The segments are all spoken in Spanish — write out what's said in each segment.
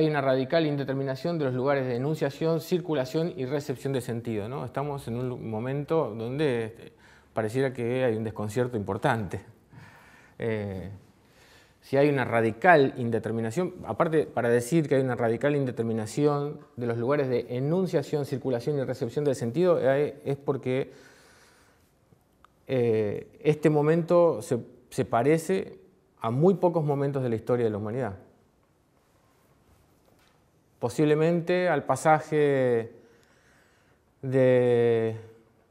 hay una radical indeterminación de los lugares de enunciación, circulación y recepción de sentido. ¿no? Estamos en un momento donde este, pareciera que hay un desconcierto importante. Eh, si hay una radical indeterminación, aparte para decir que hay una radical indeterminación de los lugares de enunciación, circulación y recepción del sentido, eh, es porque eh, este momento se parece a muy pocos momentos de la historia de la humanidad posiblemente al pasaje de,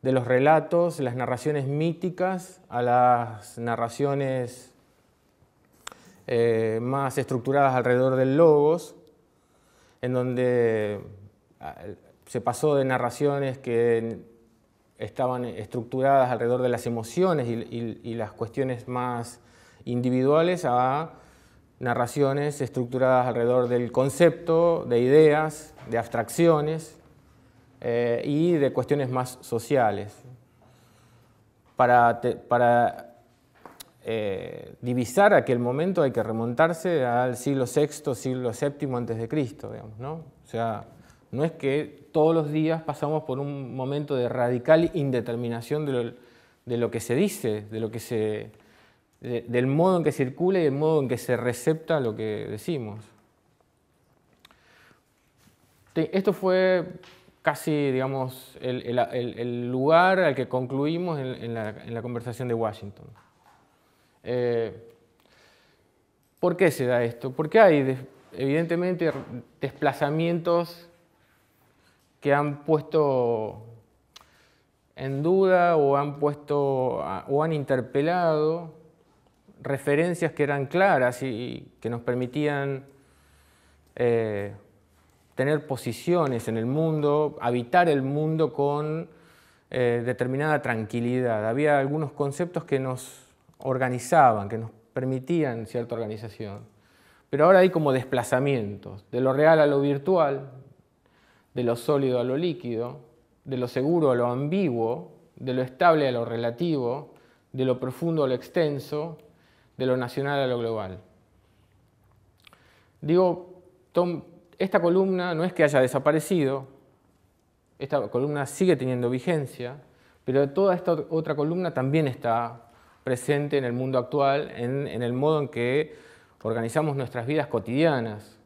los relatos, las narraciones míticas, a las narraciones eh, más estructuradas alrededor del logos, en donde ah, se pasó de narraciones que estaban estructuradas alrededor de las emociones y, y las cuestiones más individuales a narraciones estructuradas alrededor del concepto, de ideas, de abstracciones eh, y de cuestiones más sociales. Para, para eh, divisar aquel momento hay que remontarse al siglo VI, siglo VII antes de Cristo, digamos, ¿no? O sea, no es que todos los días pasamos por un momento de radical indeterminación de lo que se dice, de lo que se del modo en que circula y del modo en que se recepta lo que decimos. Esto fue casi, digamos, el, lugar al que concluimos en, la, conversación de Washington. Eh, ¿Por qué se da esto? Porque hay, evidentemente, desplazamientos que han puesto en duda o han puesto o han interpelado referencias que eran claras y que nos permitían eh, tener posiciones en el mundo, habitar el mundo con eh, determinada tranquilidad. Había algunos conceptos que nos organizaban, que nos permitían cierta organización. Pero ahora hay como desplazamientos, de lo real a lo virtual, de lo sólido a lo líquido, de lo seguro a lo ambiguo, de lo estable a lo relativo, de lo profundo a lo extenso, de lo nacional a lo global. Digo, esta columna no es que haya desaparecido, esta columna sigue teniendo vigencia, pero toda esta otra columna también está presente en el mundo actual, en, el modo en que organizamos nuestras vidas cotidianas.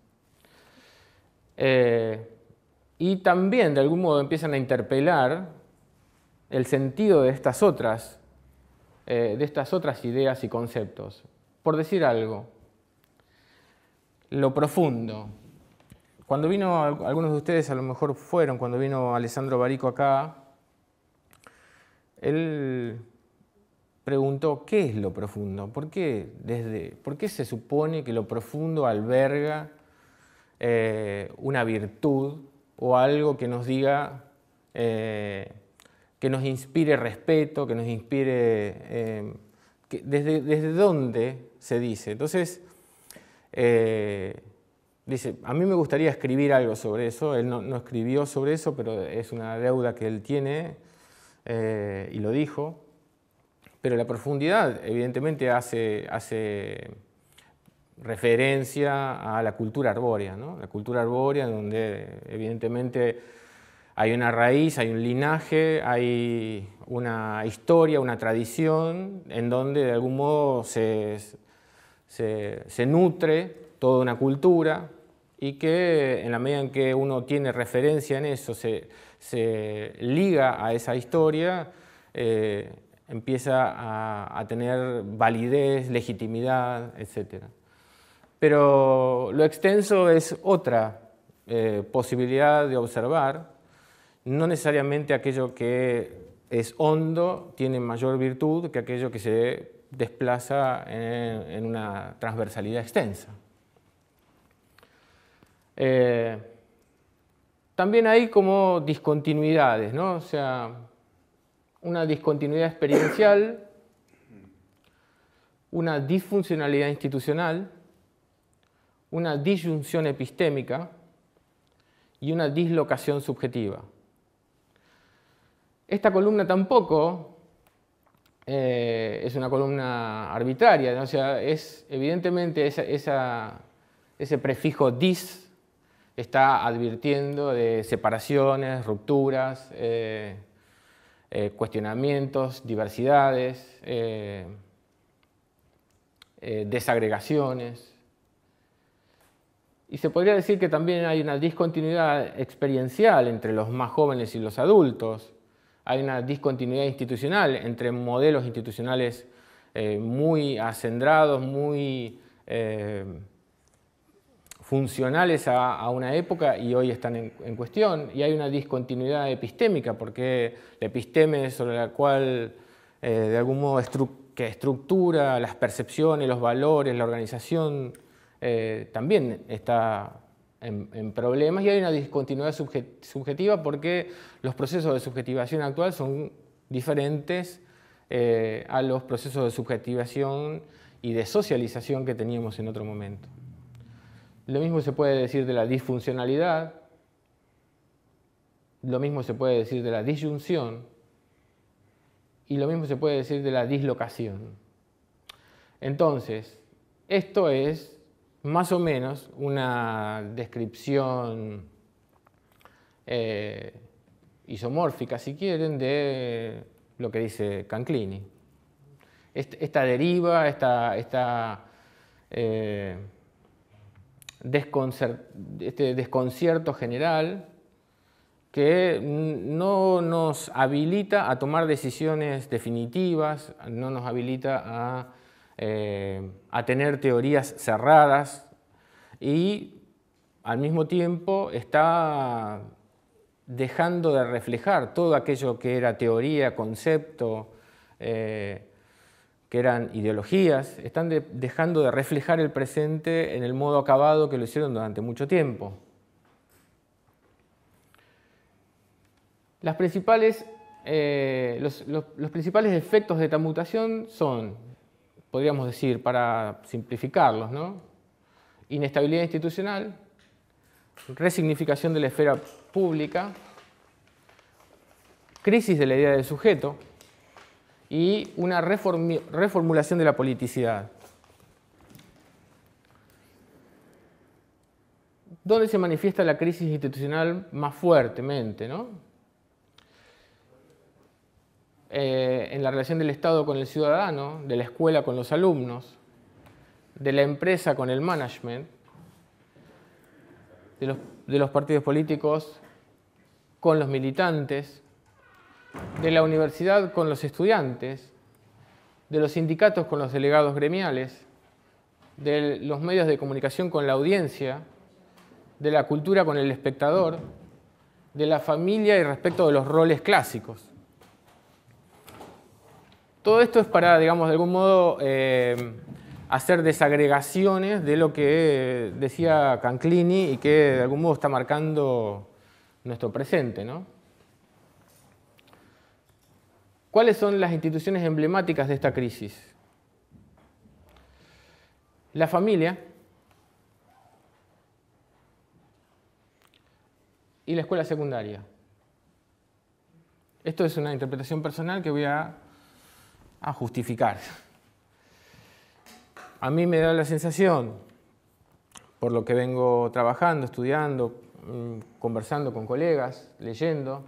Eh, y también de algún modo empiezan a interpelar el sentido de estas otras eh, de estas otras ideas y conceptos. Por decir algo, lo profundo. Cuando vino, algunos de ustedes a lo mejor fueron, cuando vino Alessandro Barico acá, él preguntó, ¿qué es lo profundo? ¿Por qué, desde, ¿por qué se supone que lo profundo alberga eh, una virtud o algo que nos diga eh, que nos inspire respeto, que nos inspire... Em, desde, desde, dónde se dice? Entonces, eh, dice, a mí me gustaría escribir algo sobre eso, él no, escribió sobre eso, pero es una deuda que él tiene eh, y lo dijo, pero la profundidad evidentemente hace, hace referencia a la cultura arbórea, ¿no? la cultura arbórea donde evidentemente hay una raíz, hay un linaje, hay una historia, una tradición, en donde de algún modo se, nutre toda una cultura y que en la medida en que uno tiene referencia en eso, se, liga a esa historia, eh, empieza a, tener validez, legitimidad, etc. Pero lo extenso es otra eh, posibilidad de observar, no necesariamente aquello que es hondo tiene mayor virtud que aquello que se desplaza en, una transversalidad extensa. Eh, también hay como discontinuidades, ¿no? O sea, una discontinuidad experiencial, una disfuncionalidad institucional, una disyunción epistémica y una dislocación subjetiva. Esta columna tampoco eh, es una columna arbitraria, o sea, es evidentemente ese prefijo dis está advirtiendo de separaciones, rupturas, eh, eh, cuestionamientos, diversidades, desagregaciones. Y se podría decir que también hay una discontinuidad experiencial entre los más jóvenes y los adultos, hay una discontinuidad institucional entre modelos institucionales eh, muy acendrados, muy eh, funcionales a, una época y hoy están en, cuestión, y hay una discontinuidad epistémica, porque la episteme sobre la cual eh, de algún modo que estructura las percepciones, los valores, la organización, también está en, problemas y hay una discontinuidad subjetiva porque los procesos de subjetivación actual son diferentes eh, a los procesos de subjetivación y de socialización que teníamos en otro momento. Lo mismo se puede decir de la disfuncionalidad, lo mismo se puede decir de la disyunción y lo mismo se puede decir de la dislocación. Entonces, esto es más o menos una descripción eh, isomórfica, si quieren, de lo que dice Canclini. Esta deriva, eh, este desconcierto general que no nos habilita a tomar decisiones definitivas, no nos habilita a eh, a tener teorías cerradas y al mismo tiempo está dejando de reflejar todo aquello que era teoría, concepto, eh, que eran ideologías, están dejando de reflejar el presente en el modo acabado que lo hicieron durante mucho tiempo. principales, eh, los, los principales efectos de esta mutación son podríamos decir, para simplificarlos, ¿no? inestabilidad institucional, resignificación de la esfera pública, crisis de la idea del sujeto y una reformulación de la politicidad. ¿Dónde se manifiesta la crisis institucional más fuertemente? ¿no? Eh, en la relación del Estado con el ciudadano, de la escuela con los alumnos, de la empresa con el management, de los partidos políticos con los militantes, de la universidad con los estudiantes, de los sindicatos con los delegados gremiales, de los medios de comunicación con la audiencia, de la cultura con el espectador, de la familia y respecto de los roles clásicos. Todo esto es para, digamos, de algún modo eh, hacer desagregaciones de lo que decía Canclini y que de algún modo está marcando nuestro presente. ¿Cuáles son las instituciones emblemáticas de esta crisis? La familia y la escuela secundaria. Esto es una interpretación personal que voy a a justificar. A mí me da la sensación, por lo que vengo trabajando, estudiando, mm, conversando con colegas, leyendo,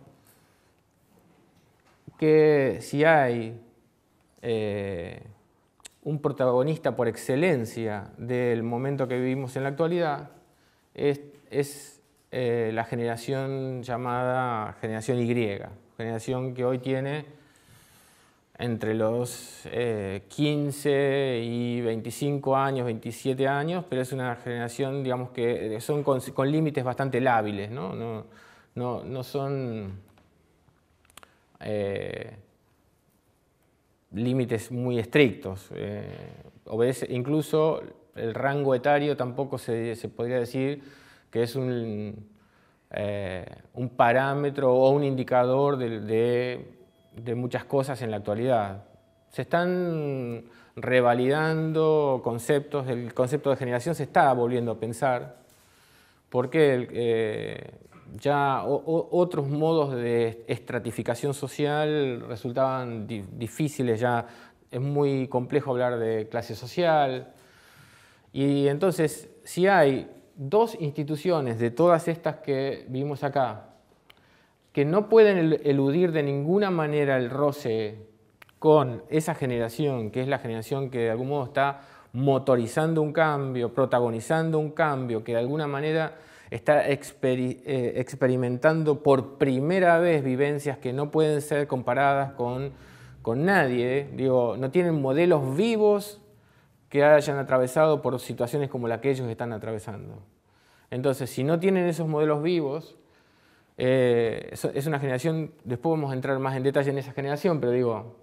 que si hay eh, un protagonista por excelencia del momento que vivimos en la actualidad, es, eh, la generación llamada generación Y, generación que hoy tiene entre los 15 eh, y 25 años, 27 años, pero es una generación, digamos, que eh, son con, límites bastante lábiles, ¿no? son eh, límites muy estrictos. incluso el rango etario tampoco se, podría decir que es un, un parámetro o un indicador de de muchas cosas en la actualidad. Se están revalidando conceptos, el concepto de generación se está volviendo a pensar, porque eh, ya otros modos de estratificación social resultaban difíciles, ya es muy complejo hablar de clase social. Y entonces, si hay dos instituciones de todas estas que vimos acá, que no pueden eludir de ninguna manera el roce con esa generación, que es la generación que de algún modo está motorizando un cambio, protagonizando un cambio, que de alguna manera está eh, experimentando por primera vez vivencias que no pueden ser comparadas con, con nadie, digo, no tienen modelos vivos que hayan atravesado por situaciones como la que ellos están atravesando. Entonces, si no tienen esos modelos vivos, eh, es una generación, después vamos a entrar más en detalle en esa generación, pero digo,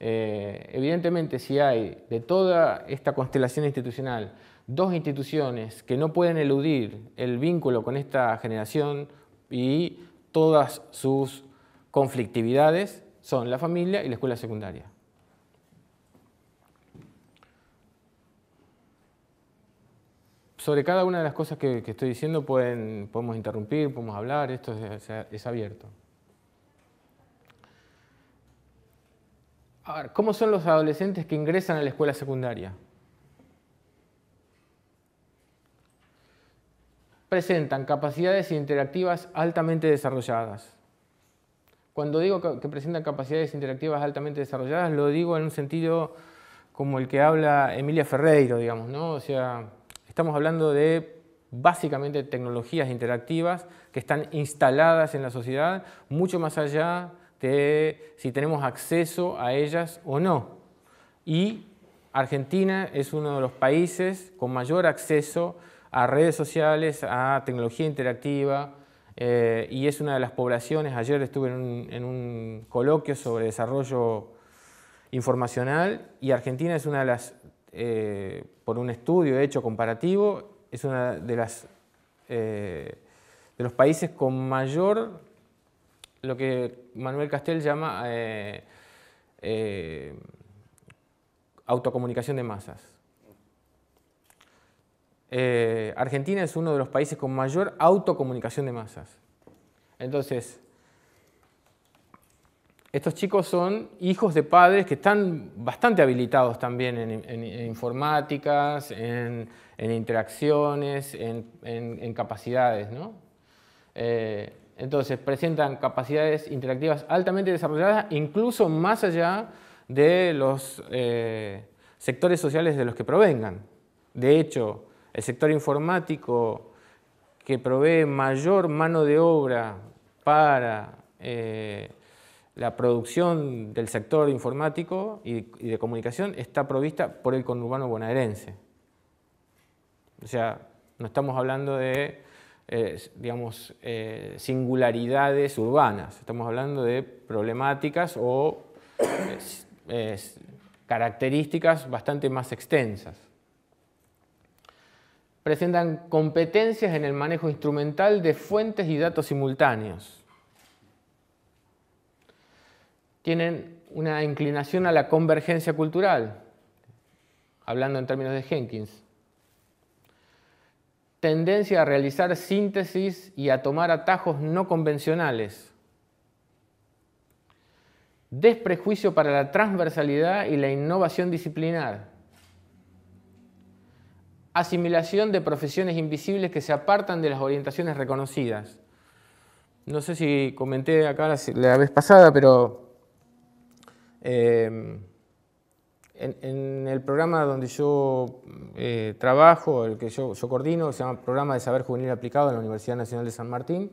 eh, evidentemente si hay de toda esta constelación institucional dos instituciones que no pueden eludir el vínculo con esta generación y todas sus conflictividades, son la familia y la escuela secundaria. sobre cada una de las cosas que, estoy diciendo podemos interrumpir, podemos hablar, esto es, es abierto. A ver, ¿cómo son los adolescentes que ingresan a la escuela secundaria? Presentan capacidades interactivas altamente desarrolladas. Cuando digo que presentan capacidades interactivas altamente desarrolladas, lo digo en un sentido como el que habla Emilia Ferreiro, digamos, ¿no? O sea, Estamos hablando de básicamente tecnologías interactivas que están instaladas en la sociedad, mucho más allá de si tenemos acceso a ellas o no. Y Argentina es uno de los países con mayor acceso a redes sociales, a tecnología interactiva, eh, y es una de las poblaciones, ayer estuve en un, coloquio sobre desarrollo informacional, y Argentina es una de las eh, por un estudio hecho comparativo, es uno eh, de los países con mayor lo que Manuel Castell llama eh, eh, autocomunicación de masas. Argentina es uno de los países con mayor autocomunicación de masas. Entonces, estos chicos son hijos de padres que están bastante habilitados también en, informáticas, en, interacciones, en, capacidades. Eh, entonces, presentan capacidades interactivas altamente desarrolladas, incluso más allá de los eh, sectores sociales de los que provengan. De hecho, el sector informático que provee mayor mano de obra para eh, la producción del sector informático y, de comunicación está provista por el conurbano bonaerense. O sea, no estamos hablando de, eh, digamos, eh, singularidades urbanas, estamos hablando de problemáticas o eh, características bastante más extensas. Presentan competencias en el manejo instrumental de fuentes y datos simultáneos tienen una inclinación a la convergencia cultural, hablando en términos de Jenkins. Tendencia a realizar síntesis y a tomar atajos no convencionales. Desprejuicio para la transversalidad y la innovación disciplinar. Asimilación de profesiones invisibles que se apartan de las orientaciones reconocidas. No sé si comenté acá la vez pasada, pero Em, en, el programa donde yo eh, trabajo, el que yo, coordino, se llama Programa de Saber Juvenil Aplicado en la Universidad Nacional de San Martín,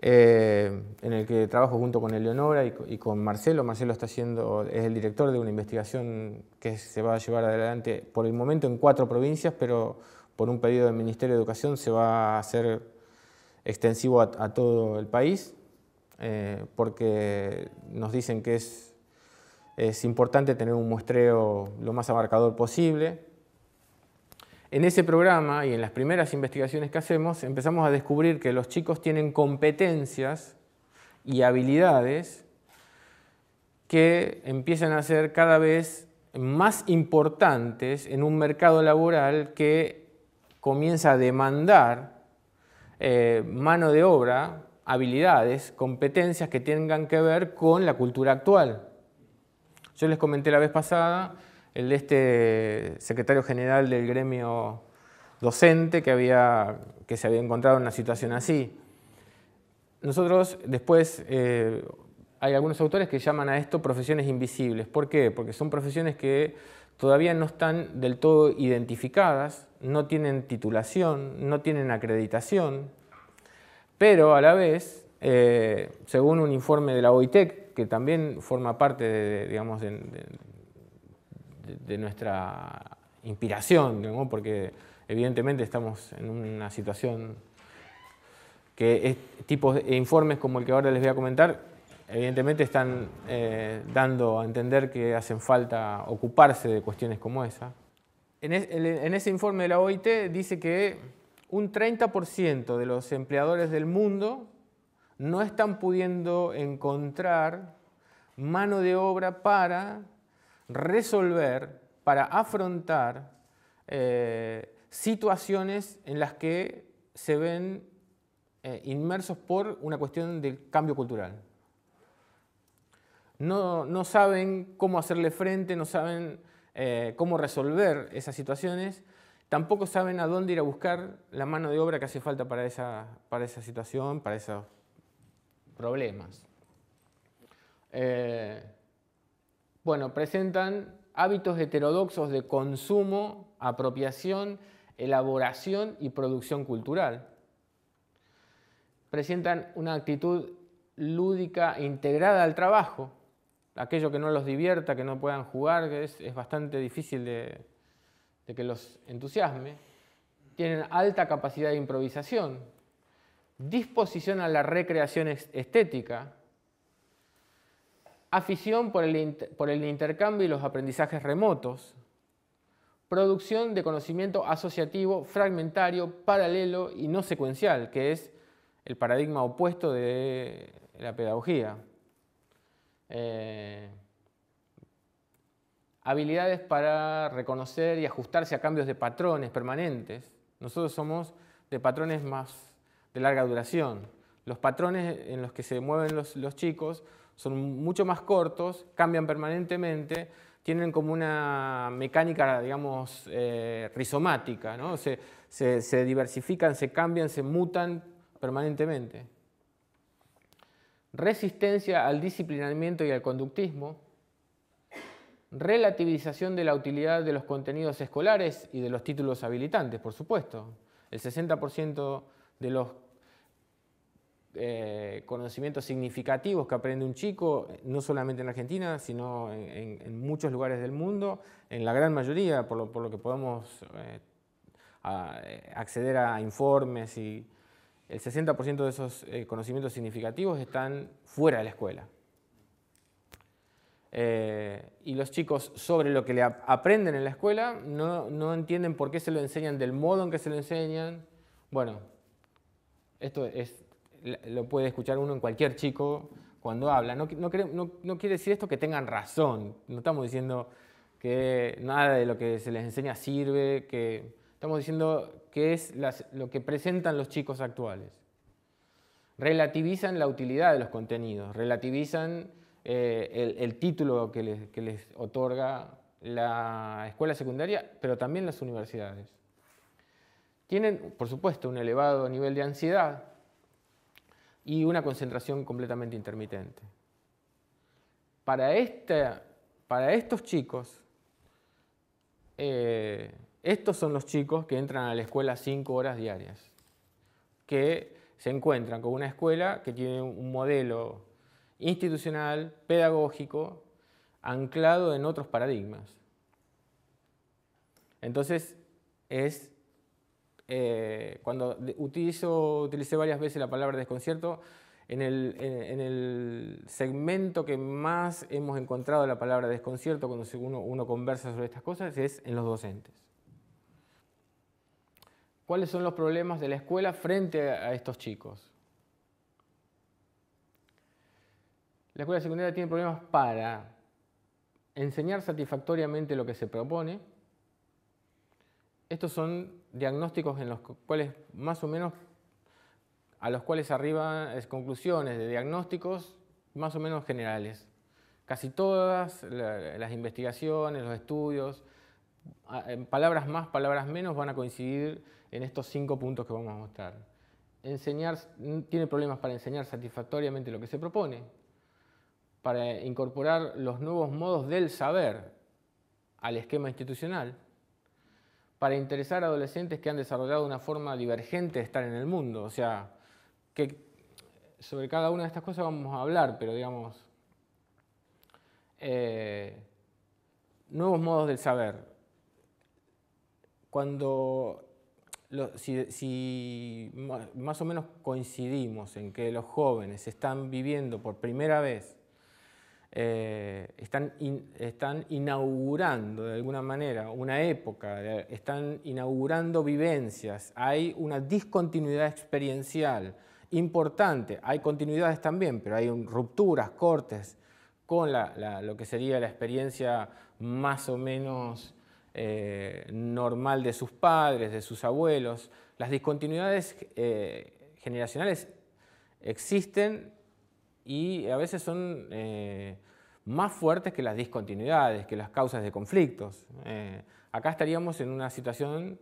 eh, en el que trabajo junto con Eleonora y, con Marcelo. Marcelo está siendo, es el director de una investigación que se va a llevar adelante por el momento en cuatro provincias, pero por un pedido del Ministerio de Educación se va a hacer extensivo a, todo el país, eh, porque nos dicen que es es importante tener un muestreo lo más abarcador posible. En ese programa y en las primeras investigaciones que hacemos empezamos a descubrir que los chicos tienen competencias y habilidades que empiezan a ser cada vez más importantes en un mercado laboral que comienza a demandar eh, mano de obra, habilidades, competencias que tengan que ver con la cultura actual. Yo les comenté la vez pasada el de este secretario general del gremio docente que, había, que se había encontrado en una situación así. Nosotros después, eh, hay algunos autores que llaman a esto profesiones invisibles. ¿Por qué? Porque son profesiones que todavía no están del todo identificadas, no tienen titulación, no tienen acreditación, pero a la vez, eh, según un informe de la OITEC, que también forma parte de, digamos, de, nuestra inspiración, porque evidentemente estamos en una situación que tipos de informes como el que ahora les voy a comentar, evidentemente están eh, dando a entender que hacen falta ocuparse de cuestiones como esa. En, en ese informe de la OIT dice que un 30% de los empleadores del mundo no están pudiendo encontrar mano de obra para resolver, para afrontar eh, situaciones en las que se ven eh, inmersos por una cuestión de cambio cultural. No, saben cómo hacerle frente, no saben eh, cómo resolver esas situaciones, tampoco saben a dónde ir a buscar la mano de obra que hace falta para esa, para esa situación, para eso problemas. Eh, bueno, presentan hábitos heterodoxos de consumo, apropiación, elaboración y producción cultural. Presentan una actitud lúdica integrada al trabajo, aquello que no los divierta, que no puedan jugar, que es, bastante difícil de que los entusiasme. Tienen alta capacidad de improvisación, disposición a la recreación estética, afición por el, intercambio y los aprendizajes remotos, producción de conocimiento asociativo, fragmentario, paralelo y no secuencial, que es el paradigma opuesto de la pedagogía. Eh, habilidades para reconocer y ajustarse a cambios de patrones permanentes. Nosotros somos de patrones más de larga duración. Los patrones en los que se mueven los, chicos son mucho más cortos, cambian permanentemente, tienen como una mecánica, digamos, eh, rizomática, ¿no? se, se, diversifican, se cambian, se mutan permanentemente. Resistencia al disciplinamiento y al conductismo. Relativización de la utilidad de los contenidos escolares y de los títulos habilitantes, por supuesto. El 60% de los eh, conocimientos significativos que aprende un chico, no solamente en Argentina, sino en, muchos lugares del mundo, en la gran mayoría, por lo, que podemos eh, eh, acceder a informes y el 60% de esos conocimientos significativos están fuera de la escuela. y los chicos sobre lo que le aprenden en la escuela no, no entienden por qué se lo enseñan del modo en que se lo enseñan. Bueno, esto es, lo puede escuchar uno en cualquier chico cuando habla. No, quiere decir esto que tengan razón, no estamos diciendo que nada de lo que se les enseña sirve, que estamos diciendo que es lo que presentan los chicos actuales. Relativizan la utilidad de los contenidos, relativizan eh, el, título que les otorga la escuela secundaria, pero también las universidades. Tienen, por supuesto, un elevado nivel de ansiedad y una concentración completamente intermitente. Para, para estos chicos, eh, estos son los chicos que entran a la escuela cinco horas diarias, que se encuentran con una escuela que tiene un modelo institucional, pedagógico, anclado en otros paradigmas. Entonces, es eh, cuando utilizo, utilicé varias veces la palabra desconcierto, en el, segmento que más hemos encontrado la palabra desconcierto cuando uno, uno conversa sobre estas cosas es en los docentes. ¿Cuáles son los problemas de la escuela frente a estos chicos? La escuela secundaria tiene problemas para enseñar satisfactoriamente lo que se propone. Estos son diagnósticos en los cuales más o menos a los cuales arriba es conclusiones de diagnósticos más o menos generales. Casi todas las investigaciones, los estudios, palabras más, palabras menos van a coincidir en estos cinco puntos que vamos a mostrar. Enseñar, tiene problemas para enseñar satisfactoriamente lo que se propone, para incorporar los nuevos modos del saber al esquema institucional, para interesar a adolescentes que han desarrollado una forma divergente de estar en el mundo. O sea, que sobre cada una de estas cosas vamos a hablar, pero digamos, eh, nuevos modos del saber. Cuando, si más o menos coincidimos en que los jóvenes están viviendo por primera vez eh, están, están inaugurando de alguna manera una época, están inaugurando vivencias, hay una discontinuidad experiencial importante, hay continuidades también, pero hay rupturas, cortes con lo que sería la experiencia más o menos eh, normal de sus padres, de sus abuelos. Las discontinuidades eh, generacionales existen y a veces son eh, más fuertes que las discontinuidades, que las causas de conflictos. Eh, acá estaríamos en una situación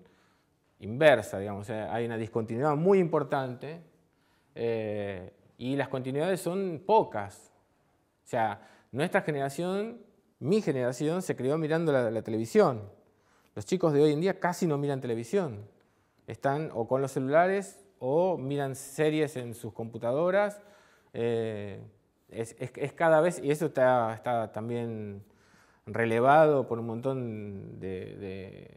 inversa, digamos, hay una discontinuidad muy importante eh, y las continuidades son pocas. O sea, nuestra generación, mi generación, se crió mirando la televisión. Los chicos de hoy en día casi no miran televisión. Están o con los celulares o miran series en sus computadoras eh, es, cada vez, y eso está, está también relevado por un montón de,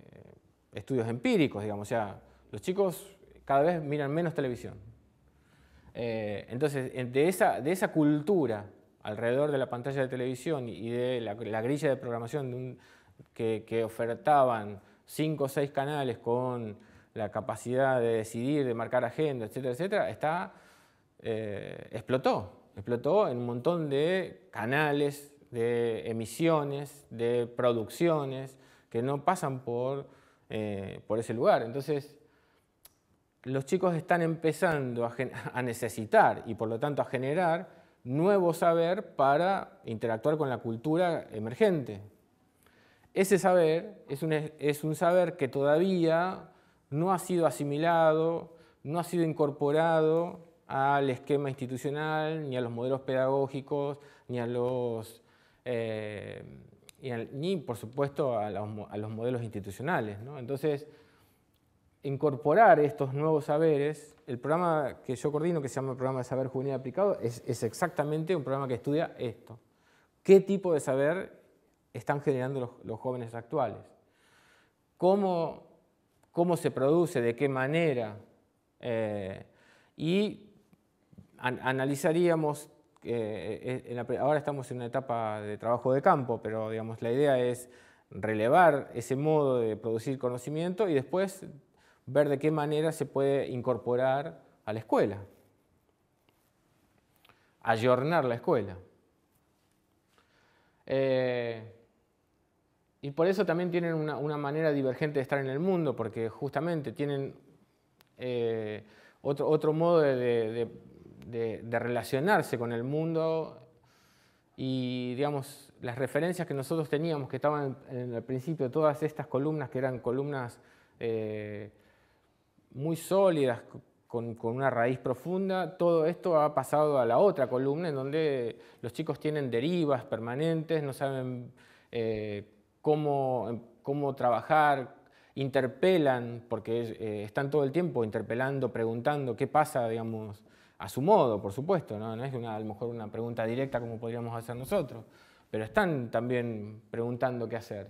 estudios empíricos, digamos, o sea, los chicos cada vez miran menos televisión. Eh, entonces, de esa, de esa cultura alrededor de la pantalla de televisión y de la, grilla de programación que, que, ofertaban cinco o seis canales con la capacidad de decidir, de marcar agenda, etcétera, etcétera, está eh, explotó. Explotó en un montón de canales, de emisiones, de producciones que no pasan por, eh, por ese lugar. Entonces, los chicos están empezando a, necesitar y por lo tanto a generar nuevo saber para interactuar con la cultura emergente. Ese saber es un, es un saber que todavía no ha sido asimilado, no ha sido incorporado al esquema institucional, ni a los modelos pedagógicos, ni a los... Eh, ni por supuesto a los, modelos institucionales. Entonces, incorporar estos nuevos saberes, el programa que yo coordino, que se llama el Programa de Saber Juvenil Aplicado, es, exactamente un programa que estudia esto. ¿Qué tipo de saber están generando los, jóvenes actuales? ¿Cómo, ¿Cómo, se produce? ¿De qué manera? Eh, y analizaríamos, eh, eh, ahora estamos en una etapa de trabajo de campo, pero digamos, la idea es relevar ese modo de producir conocimiento y después ver de qué manera se puede incorporar a la escuela, ayornar la escuela. Eh, y por eso también tienen una, manera divergente de estar en el mundo, porque justamente tienen otro, modo de de, relacionarse con el mundo y digamos, las referencias que nosotros teníamos, que estaban en el principio, todas estas columnas, que eran columnas eh, muy sólidas, con, una raíz profunda, todo esto ha pasado a la otra columna, en donde los chicos tienen derivas permanentes, no saben eh, cómo, trabajar, interpelan, porque eh, están todo el tiempo interpelando, preguntando qué pasa, digamos, a su modo, por supuesto, ¿no? es una, a lo mejor una pregunta directa como podríamos hacer nosotros, pero están también preguntando qué hacer.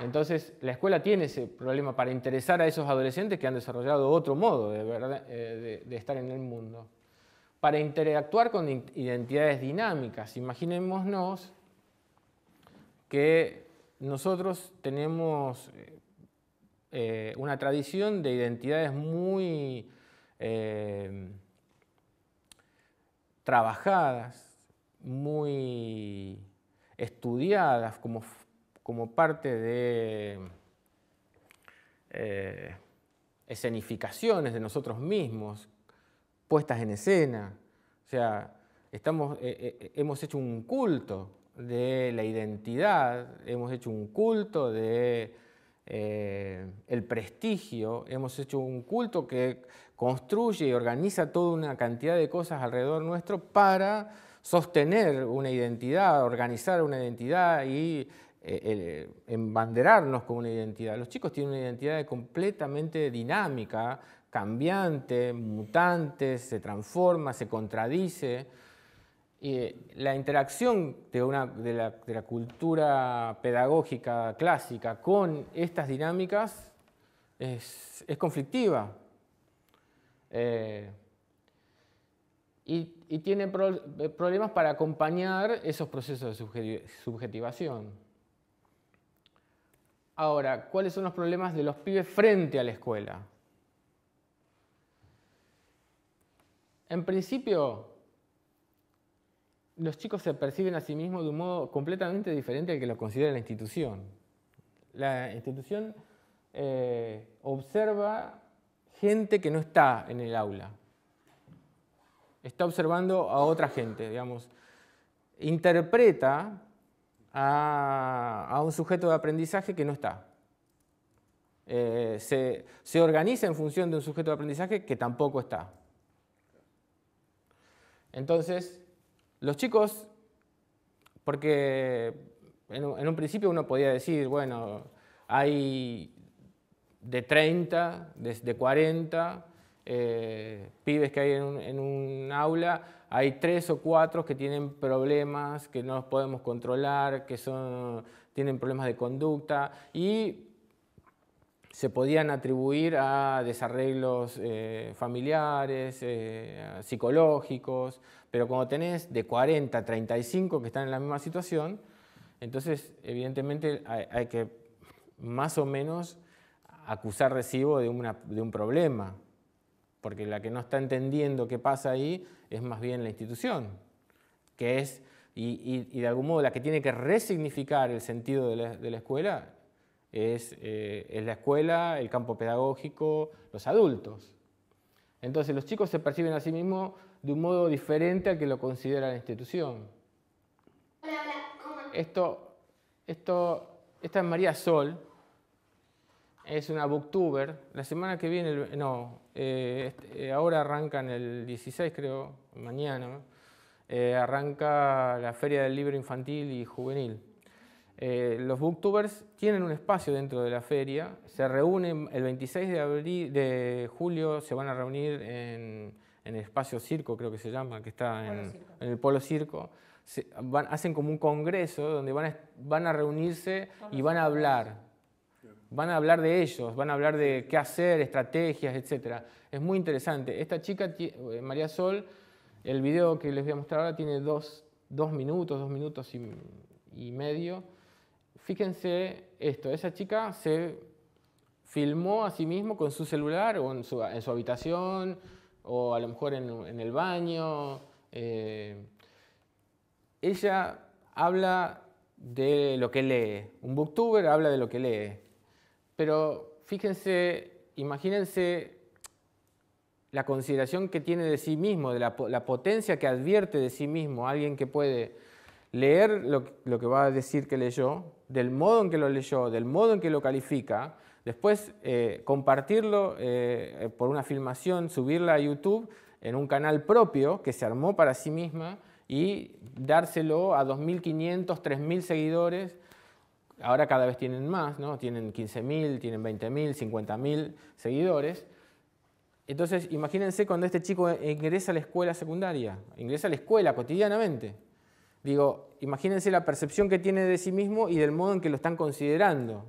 Entonces, la escuela tiene ese problema para interesar a esos adolescentes que han desarrollado otro modo de, eh, de, estar en el mundo. Para interactuar con identidades dinámicas, imaginémonos que nosotros tenemos eh, eh, una tradición de identidades muy trabajadas, muy estudiadas como, como parte de eh, escenificaciones de nosotros mismos, puestas en escena. O sea, estamos, eh, eh, hemos hecho un culto de la identidad, hemos hecho un culto de eh, el prestigio, hemos hecho un culto que construye y organiza toda una cantidad de cosas alrededor nuestro para sostener una identidad, organizar una identidad y eh, eh, embanderarnos con una identidad. Los chicos tienen una identidad completamente dinámica, cambiante, mutante, se transforma, se contradice la interacción de, la, cultura pedagógica clásica con estas dinámicas es, conflictiva. Eh, y, tiene problemas para acompañar esos procesos de subjetivación. Ahora, ¿cuáles son los problemas de los pibes frente a la escuela? En principio, los chicos se perciben a sí mismos de un modo completamente diferente al que lo considera la institución. La institución eh, observa gente que no está en el aula. Está observando a otra gente, digamos. Interpreta a, un sujeto de aprendizaje que no está. Eh, se, se organiza en función de un sujeto de aprendizaje que tampoco está. Entonces, los chicos, porque en, un principio uno podía decir, bueno, hay de 30, de, 40 eh, pibes que hay en un, aula, hay tres o cuatro que tienen problemas que no los podemos controlar, que son, tienen problemas de conducta y se podían atribuir a desarreglos eh, familiares, eh, psicológicos, pero cuando tenés de 40 a 35 que están en la misma situación, entonces evidentemente hay, que más o menos acusar recibo de, un problema, porque la que no está entendiendo qué pasa ahí es más bien la institución, que es, y, de algún modo la que tiene que resignificar el sentido de la, de la escuela eh, es, la escuela, el campo pedagógico, los adultos. Entonces los chicos se perciben a sí mismos de un modo diferente al que lo considera la institución. Esto, esto, esta es María Sol, es una booktuber. La semana que viene, no, eh, este, eh, ahora arranca, ahora el 16 creo, mañana, arranca la Feria del Libro Infantil y Juvenil. Eh, los booktubers tienen un espacio dentro de la feria, se reúnen el 26 de, julio, se van a reunir en, el espacio Circo, creo que se llama, que está en, el Polo Circo. hacen como un congreso donde van a, reunirse y van a hablar. Van a hablar de ellos, van a hablar de qué hacer, estrategias, etc. Es muy interesante. Esta chica, eh, María Sol, el video que les voy a mostrar ahora tiene dos, minutos, dos minutos y medio Fíjense esto, esa chica se filmó a sí mismo con su celular o en su, habitación o a lo mejor en, el baño. Eh, ella habla de lo que lee. Un booktuber habla de lo que lee. Pero fíjense, imagínense la consideración que tiene de sí mismo, de la, la potencia que advierte de sí mismo alguien que puede leer lo, que va a decir que leyó, del modo en que lo leyó, del modo en que lo califica, después eh, compartirlo eh, eh, por una filmación, subirla a YouTube en un canal propio que se armó para sí misma y dárselo a 2.500, 3.000 seguidores. Ahora cada vez tienen más, ¿no? Tienen 15.000, tienen 20.000, 50.000 seguidores. Entonces, imagínense cuando este chico ingresa a la escuela secundaria, ingresa a la escuela cotidianamente. Digo, imagínense la percepción que tiene de sí mismo y del modo en que lo están considerando.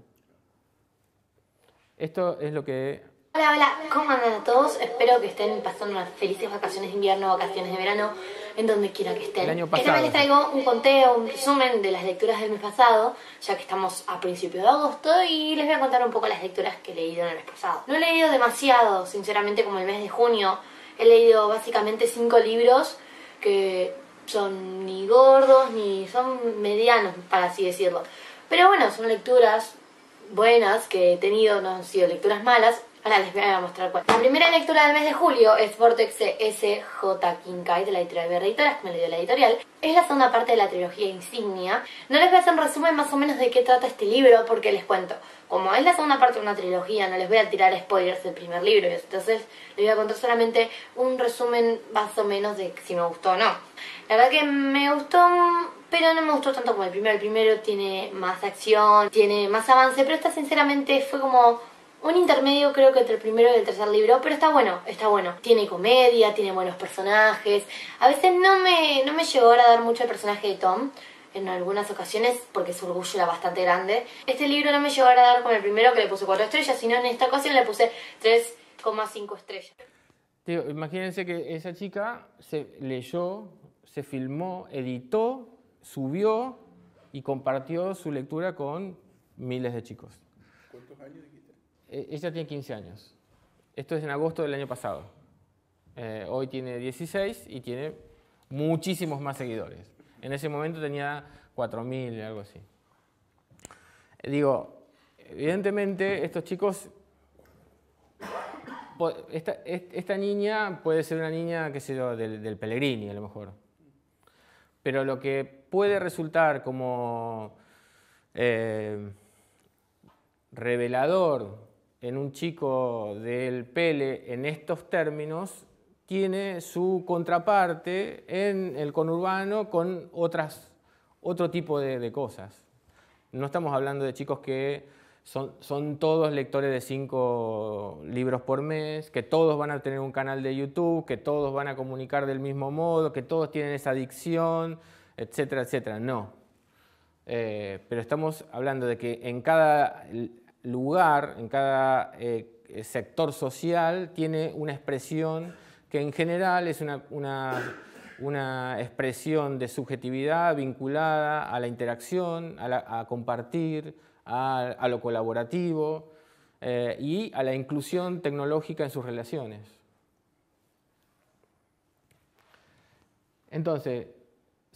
Esto es lo que... Hola, hola, ¿cómo andan a todos? Espero que estén pasando unas felices vacaciones de invierno, vacaciones de verano, en donde quiera que estén. El año pasado. Esta vez les traigo un conteo, un resumen de las lecturas del mes pasado, ya que estamos a principios de agosto y les voy a contar un poco las lecturas que he leído en el mes pasado. No he leído demasiado, sinceramente, como el mes de junio. He leído básicamente cinco libros que son ni gordos ni son medianos, para así decirlo. Pero bueno, son lecturas buenas que he tenido, no han sido lecturas malas. Ahora les voy a mostrar cuál. La primera lectura del mes de julio es Vortex S.J. Kinkai de la editorial Verde Editoras, que me lo dio la editorial. Es la segunda parte de la trilogía Insignia. No les voy a hacer un resumen más o menos de qué trata este libro, porque les cuento. Como es la segunda parte de una trilogía, no les voy a tirar spoilers del primer libro, entonces les voy a contar solamente un resumen más o menos de si me gustó o no. La verdad que me gustó pero no me gustó tanto como el primero. El primero tiene más acción, tiene más avance, pero esta sinceramente fue como un intermedio creo que entre el primero y el tercer libro, pero está bueno, está bueno. Tiene comedia, tiene buenos personajes. A veces no me, no me llegó a dar mucho el personaje de Tom en algunas ocasiones porque su orgullo era bastante grande. Este libro no me llegó a dar con el primero que le puse cuatro estrellas, sino en esta ocasión le puse 3,5 estrellas. imagínense que esa chica se leyó, se filmó, editó, subió y compartió su lectura con miles de chicos. ¿Cuántos años? Eh, ella tiene 15 años. Esto es en agosto del año pasado. Eh, hoy tiene 16 y tiene muchísimos más seguidores. En ese momento tenía 4.000, algo así. Eh, digo, evidentemente estos chicos, esta, niña puede ser una niña, qué sé yo, del, Pellegrini a lo mejor. Pero lo que puede resultar como revelador en un chico del Pele en estos términos tiene su contraparte en el conurbano con otras, otro tipo de, cosas. No estamos hablando de chicos que son, son, todos lectores de cinco libros por mes, que todos van a tener un canal de YouTube, que todos van a comunicar del mismo modo, que todos tienen esa adicción, etcétera, etcétera. No. Eh, pero estamos hablando de que en cada lugar, en cada eh, sector social, tiene una expresión que en general es una, expresión de subjetividad vinculada a la interacción, a, compartir, a, lo colaborativo eh, y a la inclusión tecnológica en sus relaciones. Entonces,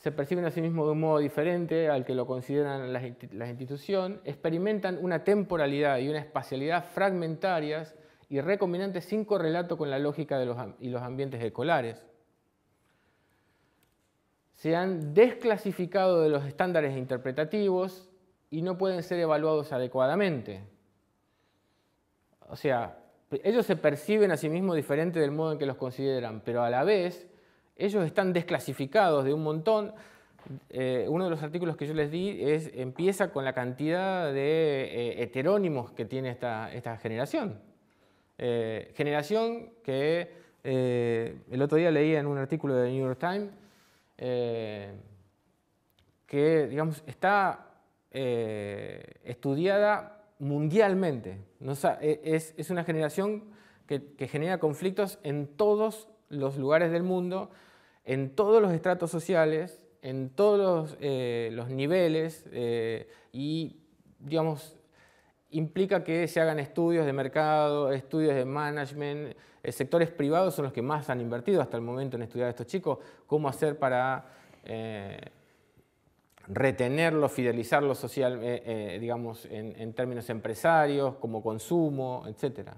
se perciben a sí mismos de un modo diferente al que lo consideran las, instituciones, experimentan una temporalidad y una espacialidad fragmentarias y recombinantes sin correlato con la lógica de los, y los ambientes escolares. Se han desclasificado de los estándares interpretativos y no pueden ser evaluados adecuadamente. O sea, ellos se perciben a sí mismos diferente del modo en que los consideran, pero a la vez ellos están desclasificados de un montón. Eh, uno de los artículos que yo les di es, empieza con la cantidad de eh, heterónimos que tiene esta, generación. Eh, generación que el otro día leía en un artículo de New York Times que digamos, está estudiada mundialmente. No, e, es, una generación que, que genera conflictos en todos los lugares del mundo, en todos los estratos sociales, en todos los, eh, niveles eh, y, digamos, implica que se hagan estudios de mercado, estudios de management. Eh, sectores privados son los que más han invertido hasta el momento en estudiar a estos chicos, cómo hacer para retenerlos, fidelizarlos social, digamos, en, en, términos empresarios, como consumo, etc.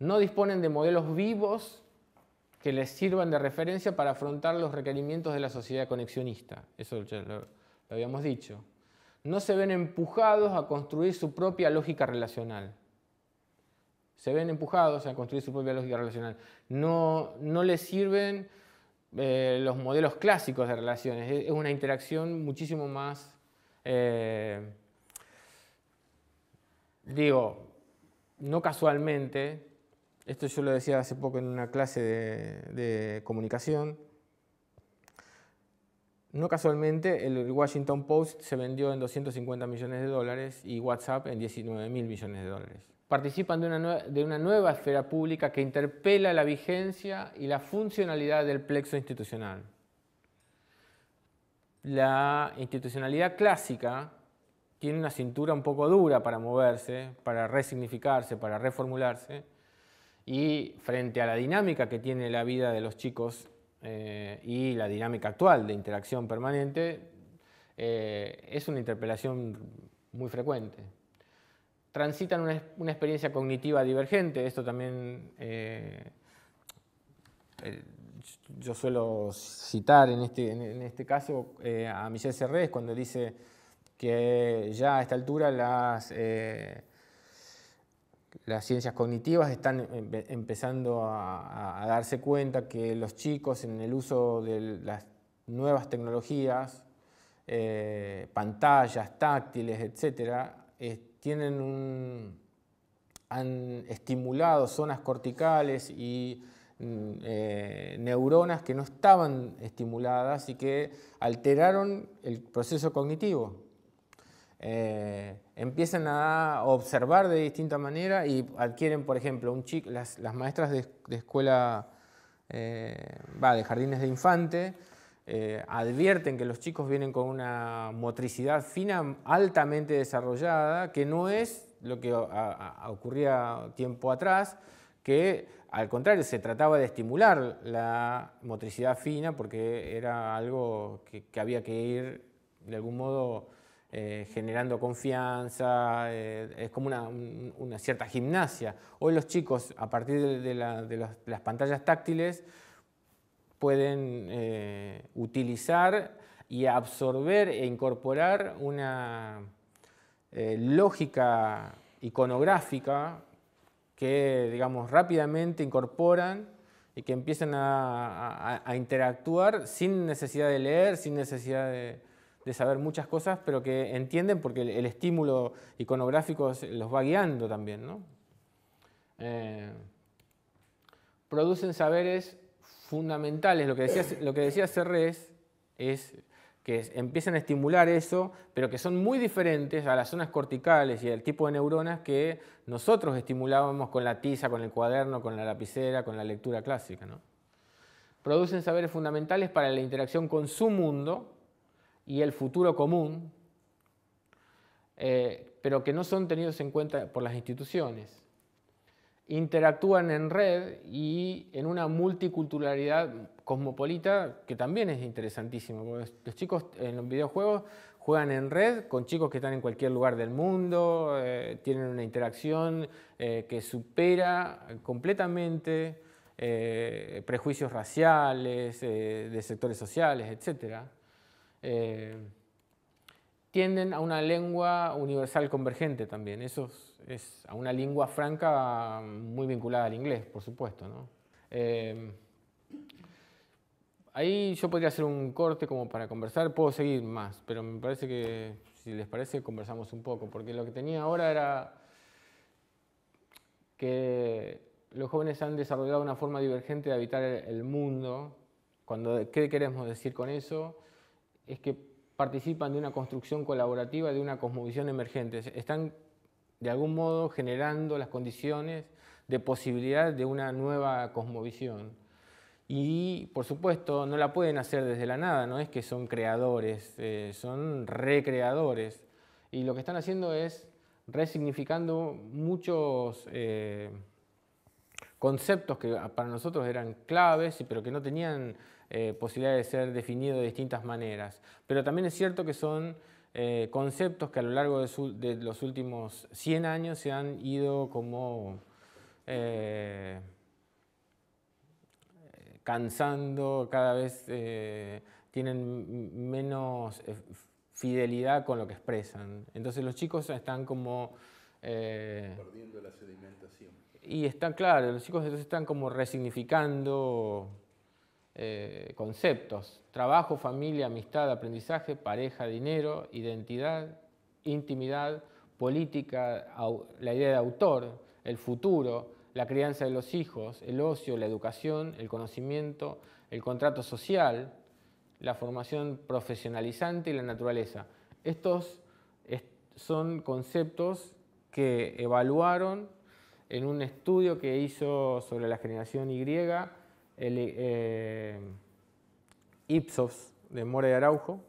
No disponen de modelos vivos que les sirvan de referencia para afrontar los requerimientos de la sociedad conexionista. Eso lo, habíamos dicho. No se ven empujados a construir su propia lógica relacional. Se ven empujados a construir su propia lógica relacional. No, no les sirven eh, los modelos clásicos de relaciones. Es una interacción muchísimo más, eh, digo, no casualmente, esto yo lo decía hace poco en una clase de, comunicación. No casualmente, el Washington Post se vendió en 250 millones de dólares y WhatsApp en 19 mil millones de dólares. Participan de de una nueva esfera pública que interpela la vigencia y la funcionalidad del plexo institucional. La institucionalidad clásica tiene una cintura un poco dura para moverse, para resignificarse, para reformularse y frente a la dinámica que tiene la vida de los chicos eh, y la dinámica actual de interacción permanente, eh, es una interpelación muy frecuente. Transitan una, experiencia cognitiva divergente, esto también eh, yo suelo citar en este, en este caso a Michelle Serres cuando dice que ya a esta altura las, las ciencias cognitivas están empezando a, darse cuenta que los chicos en el uso de las nuevas tecnologías, eh, pantallas, táctiles, etc., tienen han estimulado zonas corticales y mm, eh, neuronas que no estaban estimuladas y que alteraron el proceso cognitivo. Eh, empiezan a observar de distinta manera y adquieren, por ejemplo, un chico, las, maestras de, escuela, eh, de jardines de infante, eh, advierten que los chicos vienen con una motricidad fina altamente desarrollada, que no es lo que ocurría tiempo atrás, que al contrario se trataba de estimular la motricidad fina porque era algo que, que había que ir de algún modo eh, generando confianza, eh, es como una, cierta gimnasia. Hoy los chicos, a partir de, las pantallas táctiles, pueden eh, utilizar y absorber e incorporar una lógica iconográfica que, digamos, rápidamente incorporan y que empiezan a interactuar sin necesidad de leer, sin necesidad de, de saber muchas cosas, pero que entienden porque el, estímulo iconográfico los va guiando también. Eh, producen saberes fundamentales. Lo que decía, lo que Cerrés es que empiezan a estimular eso, pero que son muy diferentes a las zonas corticales y al tipo de neuronas que nosotros estimulábamos con la tiza, con el cuaderno, con la lapicera, con la lectura clásica. ¿no? Producen saberes fundamentales para la interacción con su mundo, y el futuro común, eh, pero que no son tenidos en cuenta por las instituciones. Interactúan en red y en una multiculturalidad cosmopolita que también es interesantísima. los chicos en los videojuegos juegan en red con chicos que están en cualquier lugar del mundo, eh, tienen una interacción eh, que supera completamente prejuicios raciales, de sectores sociales, etcétera. Eh, tienden a una lengua universal convergente también. Eso es, a una lengua franca muy vinculada al inglés, por supuesto. Em, ahí yo podría hacer un corte como para conversar. Puedo seguir más, pero me parece que, si les parece, conversamos un poco. Porque lo que tenía ahora era que los jóvenes han desarrollado una forma divergente de habitar el mundo. Cuando, ¿Qué queremos decir con eso? es que participan de una construcción colaborativa de una cosmovisión emergente. Están, de algún modo, generando las condiciones de posibilidad de una nueva cosmovisión. Y, por supuesto, no la pueden hacer desde la nada, no es que son creadores, eh, son recreadores. Y lo que están haciendo es resignificando muchos eh, conceptos que para nosotros eran claves, pero que no tenían eh, posibilidad de ser definido de distintas maneras. Pero también es cierto que son eh, conceptos que a lo largo de, los últimos 100 años se han ido como eh, cansando, cada vez tienen menos fidelidad con lo que expresan. Entonces los chicos están como... Perdiendo la sedimentación. Y están, claro, los chicos entonces están como resignificando eh, conceptos, trabajo, familia, amistad, aprendizaje, pareja, dinero, identidad, intimidad, política, la idea de autor, el futuro, la crianza de los hijos, el ocio, la educación, el conocimiento, el contrato social, la formación profesionalizante y la naturaleza. Estos son conceptos que evaluaron en un estudio que hizo sobre la generación Y el, eh, Ipsos de More de Araujo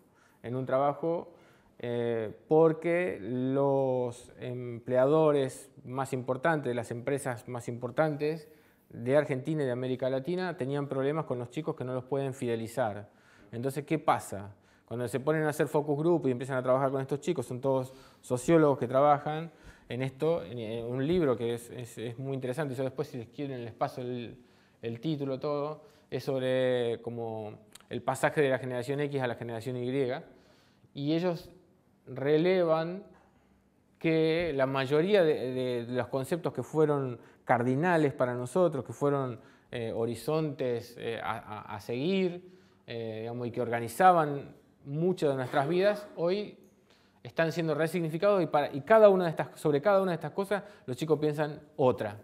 en un trabajo eh, porque los empleadores más importantes, las empresas más importantes de Argentina y de América Latina tenían problemas con los chicos que no los pueden fidelizar. Entonces, ¿qué pasa? Cuando se ponen a hacer focus group y empiezan a trabajar con estos chicos, son todos sociólogos que trabajan en esto, en eh, un libro que es, muy interesante, yo después si les quieren les paso el, el título, todo, es sobre como el pasaje de la generación X a la generación Y, y ellos relevan que la mayoría de, los conceptos que fueron cardinales para nosotros, que fueron eh, horizontes eh, a, seguir, eh, y que organizaban mucho de nuestras vidas, hoy están siendo resignificados y, para, y cada una de estas, sobre cada una de estas cosas los chicos piensan otra.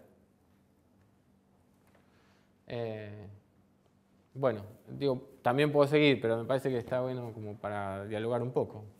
Eh, bueno, digo, también puedo seguir, pero me parece que está bueno como para dialogar un poco.